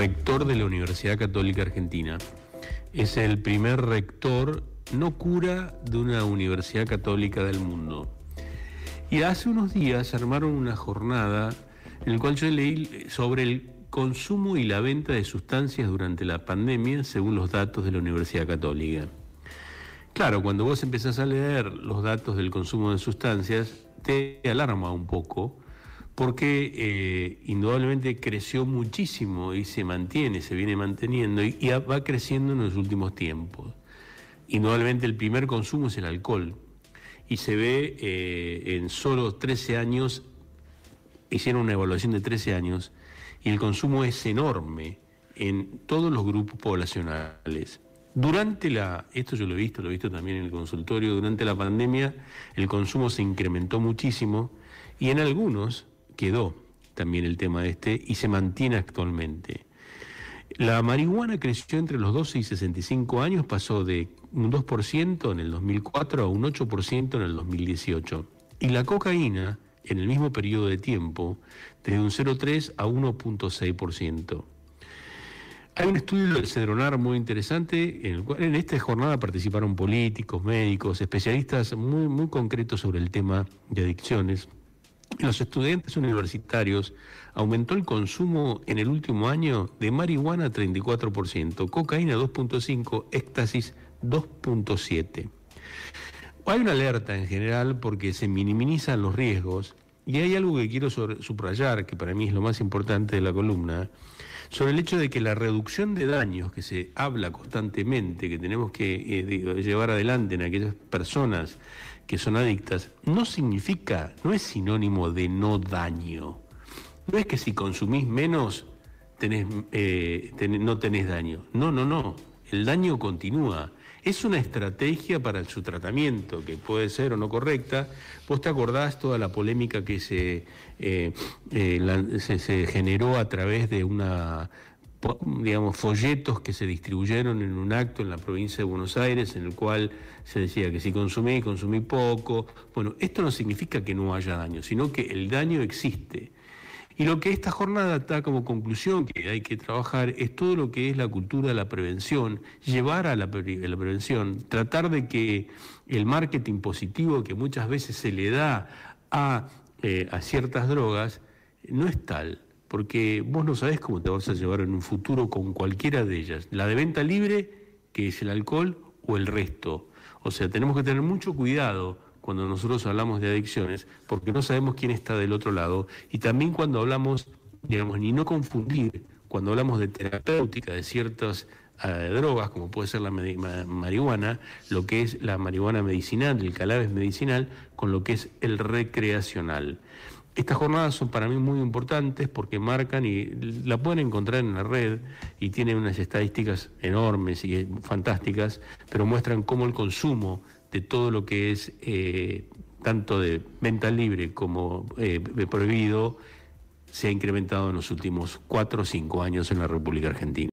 rector de la Universidad Católica Argentina. Es el primer rector no cura de una universidad católica del mundo. Y hace unos días armaron una jornada en la cual yo leí sobre el consumo y la venta de sustancias durante la pandemia, según los datos de la Universidad Católica. Claro, cuando vos empezás a leer los datos del consumo de sustancias, te alarma un poco, porque eh, indudablemente creció muchísimo y se mantiene, se viene manteniendo y, va creciendo en los últimos tiempos. Indudablemente el primer consumo es el alcohol y se ve eh, en solo 13 años, hicieron una evaluación de 13 años y el consumo es enorme en todos los grupos poblacionales. Durante la, esto yo lo he visto, lo he visto también en el consultorio, durante la pandemia el consumo se incrementó muchísimo y en algunos quedó también el tema este y se mantiene actualmente. La marihuana creció entre los 12 y 65 años, pasó de un 2% en el 2004 a un 8% en el 2018. Y la cocaína, en el mismo periodo de tiempo, desde un 0,3 a 1,6%. Hay un estudio del Cedronar muy interesante, en el cual en esta jornada participaron políticos, médicos, especialistas muy, muy concretos sobre el tema de adicciones los estudiantes universitarios aumentó el consumo en el último año de marihuana 34%, cocaína 2.5%, éxtasis 2.7%. Hay una alerta en general porque se minimizan los riesgos y hay algo que quiero subrayar, que para mí es lo más importante de la columna, sobre el hecho de que la reducción de daños que se habla constantemente, que tenemos que eh, llevar adelante en aquellas personas que son adictas, no significa, no es sinónimo de no daño. No es que si consumís menos eh, no tenés daño. No, no, no. El daño continúa. Es una estrategia para su tratamiento, que puede ser o no correcta. Vos te acordás toda la polémica que se eh, eh, generó a través de una digamos, folletos que se distribuyeron en un acto en la provincia de Buenos Aires en el cual se decía que si consumí, consumí poco. Bueno, esto no significa que no haya daño, sino que el daño existe. Y lo que esta jornada da como conclusión que hay que trabajar es todo lo que es la cultura de la prevención, llevar a la, prevención, tratar de que el marketing positivo que muchas veces se le da a, eh, a ciertas drogas no es tal porque vos no sabés cómo te vas a llevar en un futuro con cualquiera de ellas, la de venta libre, que es el alcohol, o el resto. O sea, tenemos que tener mucho cuidado cuando nosotros hablamos de adicciones, porque no sabemos quién está del otro lado, y también cuando hablamos, digamos, ni no confundir, cuando hablamos de terapéutica de ciertas ah, drogas, como puede ser la marihuana, lo que es la marihuana medicinal, el cannabis medicinal, con lo que es el recreacional. Estas jornadas son para mí muy importantes porque marcan y la pueden encontrar en la red y tienen unas estadísticas enormes y fantásticas, pero muestran cómo el consumo de todo lo que es eh, tanto de venta libre como eh, de prohibido se ha incrementado en los últimos cuatro o cinco años en la República Argentina.